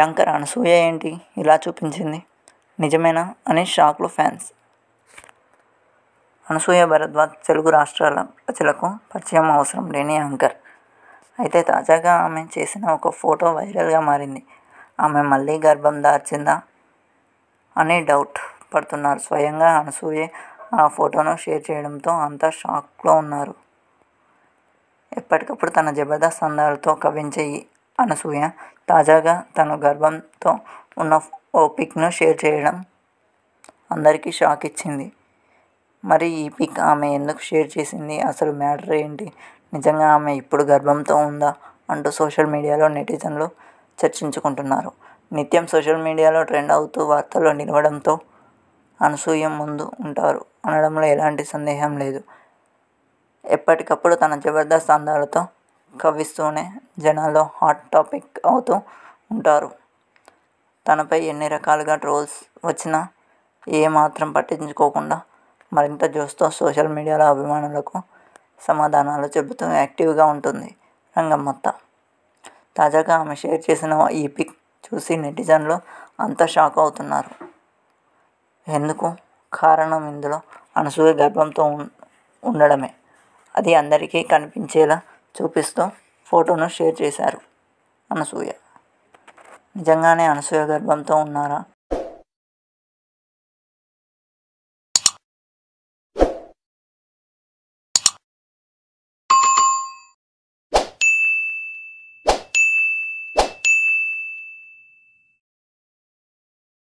anchor Anasuya ఏంటి ఇలా చూపించింది నిజమేనా అని షాక్లో ఫ్యాన్స్ అనసూయ భరద్వాజ్ తెలుగు రాష్ట్రాల ప్రజలకు పరిచయం అవసరం లేని యాంకర్ అయితే తాజాగా ఆమె చేసిన ఒక ఫోటో వైరల్గా మారింది ఆమె మళ్ళీ గర్భం దార్చిందా అనే డౌట్ పడుతున్నారు స్వయంగా అనసూయ ఆ ఫోటోను షేర్ చేయడంతో అంతా షాక్లో ఉన్నారు ఎప్పటికప్పుడు తన జబర్దస్త్ అందాలతో కవించే అనసూయ తాజాగా తన గర్భంతో ఉన్న ఓ పిక్ను షేర్ చేయడం అందరికీ షాక్ ఇచ్చింది మరి ఈ పిక్ ఆమె ఎందుకు షేర్ చేసింది అసలు మ్యాటర్ ఏంటి నిజంగా ఆమె ఇప్పుడు గర్భంతో ఉందా అంటూ సోషల్ మీడియాలో నెటిజన్లు చర్చించుకుంటున్నారు నిత్యం సోషల్ మీడియాలో ట్రెండ్ అవుతూ వార్తలు నిలవడంతో అనసూయ ముందు ఉంటారు అనడంలో ఎలాంటి సందేహం లేదు ఎప్పటికప్పుడు తన జబర్దస్త్ అందాలతో కవ్విస్తూనే జనాలు హాట్ టాపిక్ అవుతూ ఉంటారు తనపై ఎన్ని రకాలుగా ట్రోల్స్ వచ్చినా ఏమాత్రం పట్టించుకోకుండా మరింత జోస్తో సోషల్ మీడియాలో అభిమానులకు సమాధానాలు చెబుతూ యాక్టివ్గా ఉంటుంది రంగమ్మత్త తాజాగా ఆమె షేర్ చేసిన ఈ పిక్ చూసి నెటిజన్లు అంత షాక్ అవుతున్నారు ఎందుకు కారణం ఇందులో అనసూయ గర్భంతో ఉండడమే అది అందరికీ కనిపించేలా చూపిస్తూ ఫోటోను షేర్ చేశారు అనసూయ నిజంగానే అనసూయ గర్భంతో ఉన్నారా